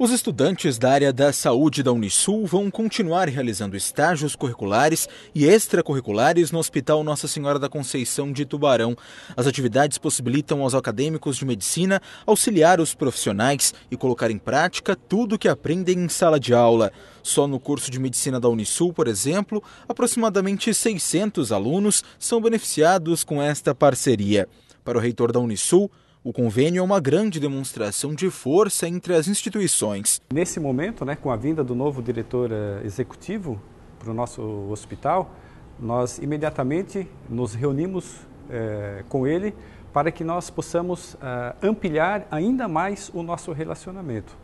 Os estudantes da área da saúde da Unisul vão continuar realizando estágios curriculares e extracurriculares no Hospital Nossa Senhora da Conceição de Tubarão. As atividades possibilitam aos acadêmicos de medicina auxiliar os profissionais e colocar em prática tudo o que aprendem em sala de aula. Só no curso de medicina da Unisul, por exemplo, aproximadamente 600 alunos são beneficiados com esta parceria. Para o reitor da Unisul, o convênio é uma grande demonstração de força entre as instituições. Nesse momento, né, com a vinda do novo diretor eh, executivo para o nosso hospital, nós imediatamente nos reunimos eh, com ele para que nós possamos eh, ampliar ainda mais o nosso relacionamento.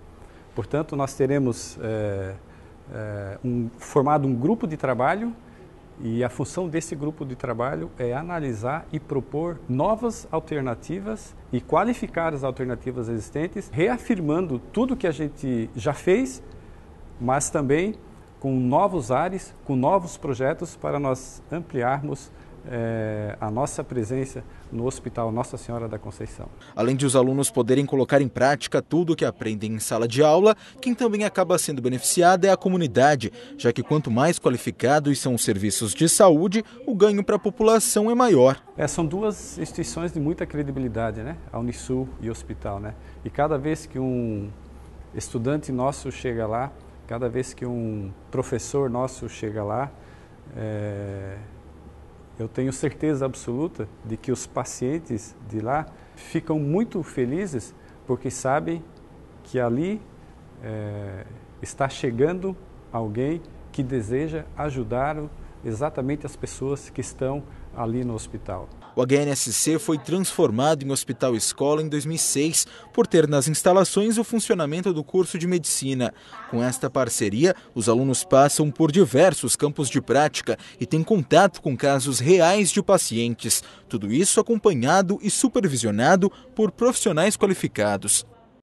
Portanto, nós teremos um, formado um grupo de trabalho e a função desse grupo de trabalho é analisar e propor novas alternativas e qualificar as alternativas existentes, reafirmando tudo que a gente já fez, mas também com novos ares, com novos projetos para nós ampliarmos é, a nossa presença no Hospital Nossa Senhora da Conceição. Além de os alunos poderem colocar em prática tudo o que aprendem em sala de aula, quem também acaba sendo beneficiada é a comunidade, já que quanto mais qualificados são os serviços de saúde, o ganho para a população é maior. É, são duas instituições de muita credibilidade, né? a Unisul e o Hospital. Né? E cada vez que um estudante nosso chega lá, cada vez que um professor nosso chega lá, é, eu tenho certeza absoluta de que os pacientes de lá ficam muito felizes porque sabem que ali é, está chegando alguém que deseja ajudar o exatamente as pessoas que estão ali no hospital. O HNSC foi transformado em hospital escola em 2006 por ter nas instalações o funcionamento do curso de medicina. Com esta parceria, os alunos passam por diversos campos de prática e têm contato com casos reais de pacientes. Tudo isso acompanhado e supervisionado por profissionais qualificados.